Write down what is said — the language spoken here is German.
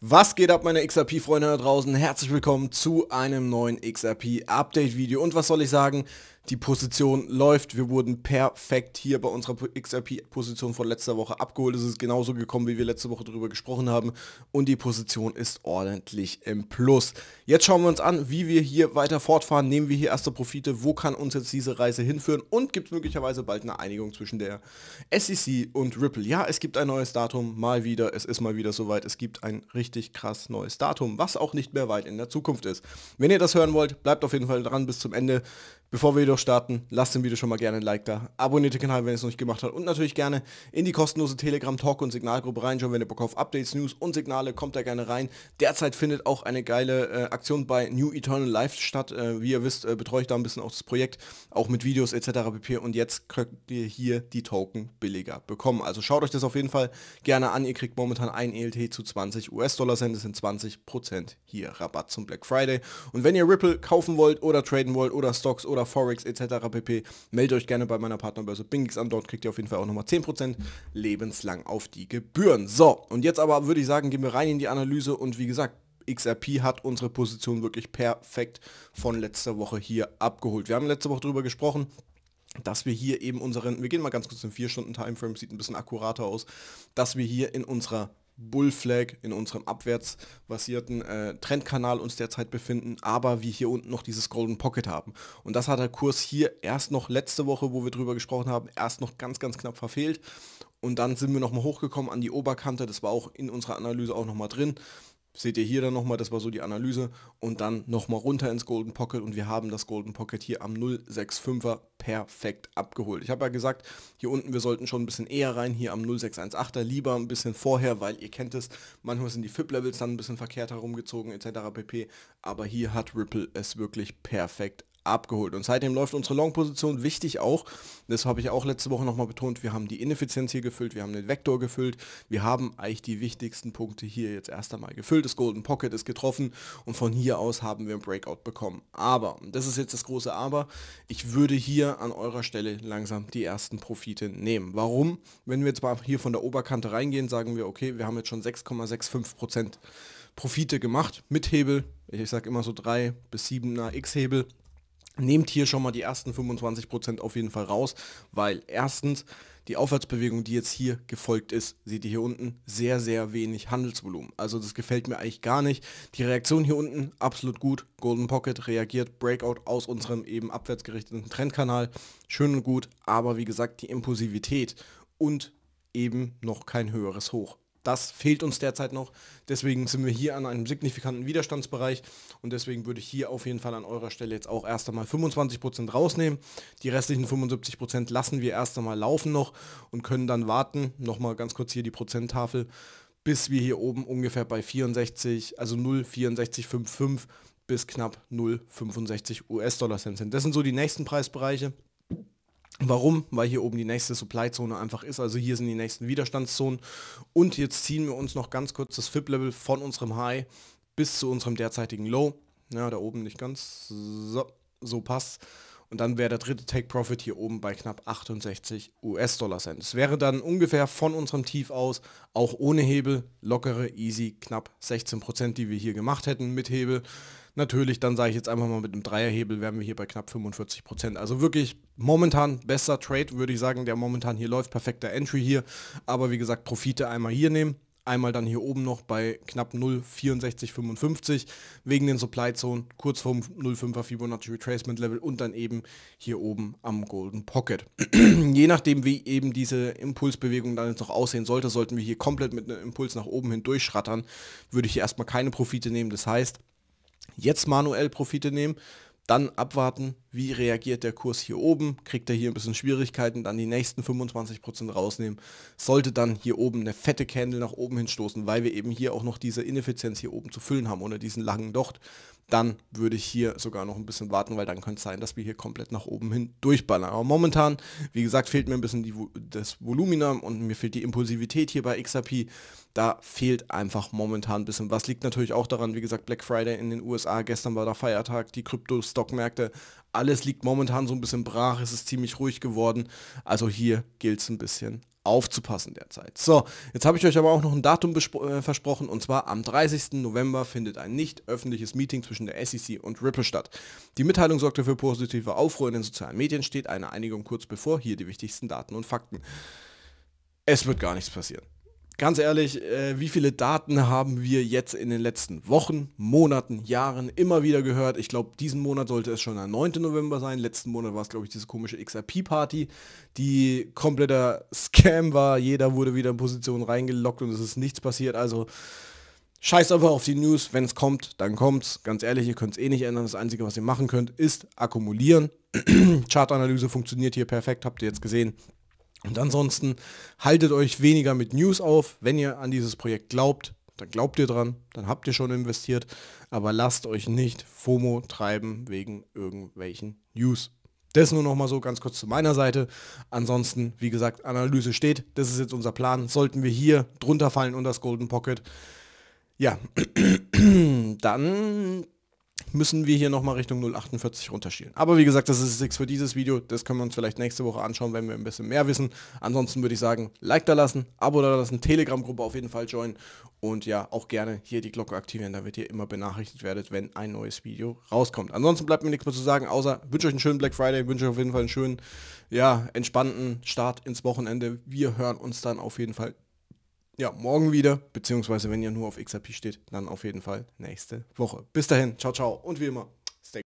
Was geht ab meine XRP-Freunde da draußen? Herzlich willkommen zu einem neuen XRP-Update-Video. Und was soll ich sagen? die Position läuft. Wir wurden perfekt hier bei unserer XRP-Position von letzter Woche abgeholt. Es ist genauso gekommen, wie wir letzte Woche darüber gesprochen haben. Und die Position ist ordentlich im Plus. Jetzt schauen wir uns an, wie wir hier weiter fortfahren. Nehmen wir hier erste Profite. Wo kann uns jetzt diese Reise hinführen? Und gibt es möglicherweise bald eine Einigung zwischen der SEC und Ripple? Ja, es gibt ein neues Datum. Mal wieder. Es ist mal wieder soweit. Es gibt ein richtig krass neues Datum, was auch nicht mehr weit in der Zukunft ist. Wenn ihr das hören wollt, bleibt auf jeden Fall dran bis zum Ende. Bevor wir jedoch noch starten, lasst dem Video schon mal gerne ein Like da, abonniert den Kanal, wenn ihr es noch nicht gemacht habt und natürlich gerne in die kostenlose Telegram Talk und Signalgruppe reinschauen, wenn ihr Bock auf Updates, News und Signale, kommt da gerne rein. Derzeit findet auch eine geile äh, Aktion bei New Eternal Life statt. Äh, wie ihr wisst, äh, betreue ich da ein bisschen auch das Projekt, auch mit Videos etc. pp. Und jetzt könnt ihr hier die Token billiger bekommen. Also schaut euch das auf jeden Fall gerne an. Ihr kriegt momentan ein ELT zu 20 US-Dollar Cent, das sind 20% hier Rabatt zum Black Friday. Und wenn ihr Ripple kaufen wollt oder traden wollt oder Stocks oder Forex etc. pp. Meldet euch gerne bei meiner Partnerbörse Bingix an. Dort kriegt ihr auf jeden Fall auch nochmal 10% lebenslang auf die Gebühren. So, und jetzt aber würde ich sagen, gehen wir rein in die Analyse und wie gesagt, XRP hat unsere Position wirklich perfekt von letzter Woche hier abgeholt. Wir haben letzte Woche darüber gesprochen, dass wir hier eben unseren, wir gehen mal ganz kurz in 4 Stunden Timeframe, sieht ein bisschen akkurater aus, dass wir hier in unserer Bullflag in unserem abwärtsbasierten äh, Trendkanal uns derzeit befinden, aber wir hier unten noch dieses Golden Pocket haben. Und das hat der Kurs hier erst noch letzte Woche, wo wir drüber gesprochen haben, erst noch ganz, ganz knapp verfehlt. Und dann sind wir nochmal hochgekommen an die Oberkante. Das war auch in unserer Analyse auch nochmal drin. Seht ihr hier dann nochmal, das war so die Analyse. Und dann nochmal runter ins Golden Pocket und wir haben das Golden Pocket hier am 065er perfekt abgeholt. Ich habe ja gesagt, hier unten, wir sollten schon ein bisschen eher rein, hier am 0618er lieber ein bisschen vorher, weil ihr kennt es, manchmal sind die FIP-Levels dann ein bisschen verkehrt herumgezogen etc. pp. Aber hier hat Ripple es wirklich perfekt abgeholt. Und seitdem läuft unsere Long-Position wichtig auch. Das habe ich auch letzte Woche nochmal betont. Wir haben die Ineffizienz hier gefüllt, wir haben den Vektor gefüllt. Wir haben eigentlich die wichtigsten Punkte hier jetzt erst einmal gefüllt. Das Golden Pocket ist getroffen und von hier aus haben wir ein Breakout bekommen. Aber, das ist jetzt das große Aber, ich würde hier an eurer Stelle langsam die ersten Profite nehmen. Warum? Wenn wir jetzt mal hier von der Oberkante reingehen, sagen wir, okay, wir haben jetzt schon 6,65 Prozent. Profite gemacht mit Hebel. Ich sage immer so 3 bis 7er X-Hebel. Nehmt hier schon mal die ersten 25% auf jeden Fall raus, weil erstens die Aufwärtsbewegung, die jetzt hier gefolgt ist, seht ihr hier unten, sehr, sehr wenig Handelsvolumen. Also das gefällt mir eigentlich gar nicht. Die Reaktion hier unten, absolut gut. Golden Pocket reagiert, Breakout aus unserem eben abwärtsgerichteten Trendkanal, schön und gut. Aber wie gesagt, die Impulsivität und eben noch kein höheres Hoch das fehlt uns derzeit noch. Deswegen sind wir hier an einem signifikanten Widerstandsbereich und deswegen würde ich hier auf jeden Fall an eurer Stelle jetzt auch erst einmal 25% rausnehmen. Die restlichen 75% lassen wir erst einmal laufen noch und können dann warten, nochmal ganz kurz hier die Prozenttafel, bis wir hier oben ungefähr bei 64, also 0,6455 bis knapp 0,65 US-Dollar Cent sind. Das sind so die nächsten Preisbereiche, Warum? Weil hier oben die nächste Supply-Zone einfach ist. Also hier sind die nächsten Widerstandszonen. Und jetzt ziehen wir uns noch ganz kurz das FIP-Level von unserem High bis zu unserem derzeitigen Low. Ja, da oben nicht ganz. So, so passt. Und dann wäre der dritte Take-Profit hier oben bei knapp 68 US-Dollar-Cent. Es wäre dann ungefähr von unserem Tief aus, auch ohne Hebel, lockere, easy, knapp 16%, die wir hier gemacht hätten mit Hebel. Natürlich, dann sage ich jetzt einfach mal mit einem Dreierhebel wären wir hier bei knapp 45 Prozent. Also wirklich momentan besser Trade, würde ich sagen, der momentan hier läuft. Perfekter Entry hier. Aber wie gesagt, Profite einmal hier nehmen. Einmal dann hier oben noch bei knapp 0,6455 wegen den Supply Zone, kurz vorm 0,5er Fibonacci Retracement Level und dann eben hier oben am Golden Pocket. Je nachdem, wie eben diese Impulsbewegung dann jetzt noch aussehen sollte, sollten wir hier komplett mit einem Impuls nach oben hindurch schrattern, würde ich hier erstmal keine Profite nehmen. Das heißt, jetzt manuell Profite nehmen, dann abwarten, wie reagiert der Kurs hier oben, kriegt er hier ein bisschen Schwierigkeiten, dann die nächsten 25% rausnehmen, sollte dann hier oben eine fette Candle nach oben hinstoßen, weil wir eben hier auch noch diese Ineffizienz hier oben zu füllen haben, ohne diesen langen Docht, dann würde ich hier sogar noch ein bisschen warten, weil dann könnte es sein, dass wir hier komplett nach oben hin durchballern. Aber momentan, wie gesagt, fehlt mir ein bisschen die, das Volumina und mir fehlt die Impulsivität hier bei XRP, da fehlt einfach momentan ein bisschen was. Liegt natürlich auch daran, wie gesagt, Black Friday in den USA, gestern war der Feiertag, die Krypto-Stockmärkte, alles liegt momentan so ein bisschen brach, es ist ziemlich ruhig geworden. Also hier gilt es ein bisschen aufzupassen derzeit. So, jetzt habe ich euch aber auch noch ein Datum äh, versprochen und zwar am 30. November findet ein nicht öffentliches Meeting zwischen der SEC und Ripple statt. Die Mitteilung sorgte für positive Aufruhr in den sozialen Medien, steht eine Einigung kurz bevor, hier die wichtigsten Daten und Fakten. Es wird gar nichts passieren ganz ehrlich, äh, wie viele Daten haben wir jetzt in den letzten Wochen, Monaten, Jahren immer wieder gehört? Ich glaube, diesen Monat sollte es schon der 9. November sein. Letzten Monat war es, glaube ich, diese komische XRP-Party, die kompletter Scam war. Jeder wurde wieder in Position reingelockt und es ist nichts passiert. Also scheiß einfach auf die News. Wenn es kommt, dann kommt's. Ganz ehrlich, ihr könnt es eh nicht ändern. Das Einzige, was ihr machen könnt, ist akkumulieren. Chartanalyse funktioniert hier perfekt, habt ihr jetzt gesehen. Und ansonsten haltet euch weniger mit News auf, wenn ihr an dieses Projekt glaubt, dann glaubt ihr dran, dann habt ihr schon investiert, aber lasst euch nicht FOMO treiben wegen irgendwelchen News. Das nur nochmal so ganz kurz zu meiner Seite. Ansonsten, wie gesagt, Analyse steht. Das ist jetzt unser Plan. Sollten wir hier drunter fallen und das Golden Pocket, ja, dann müssen wir hier nochmal Richtung 048 runterschielen. Aber wie gesagt, das ist nichts für dieses Video. Das können wir uns vielleicht nächste Woche anschauen, wenn wir ein bisschen mehr wissen. Ansonsten würde ich sagen, Like da lassen, Abo da lassen, Telegram-Gruppe auf jeden Fall joinen und ja, auch gerne hier die Glocke aktivieren, damit ihr immer benachrichtigt werdet, wenn ein neues Video rauskommt. Ansonsten bleibt mir nichts mehr zu sagen, außer wünsche euch einen schönen Black Friday, wünsche euch auf jeden Fall einen schönen, ja, entspannten Start ins Wochenende. Wir hören uns dann auf jeden Fall ja, morgen wieder, beziehungsweise wenn ihr nur auf XRP steht, dann auf jeden Fall nächste Woche. Bis dahin, ciao, ciao und wie immer,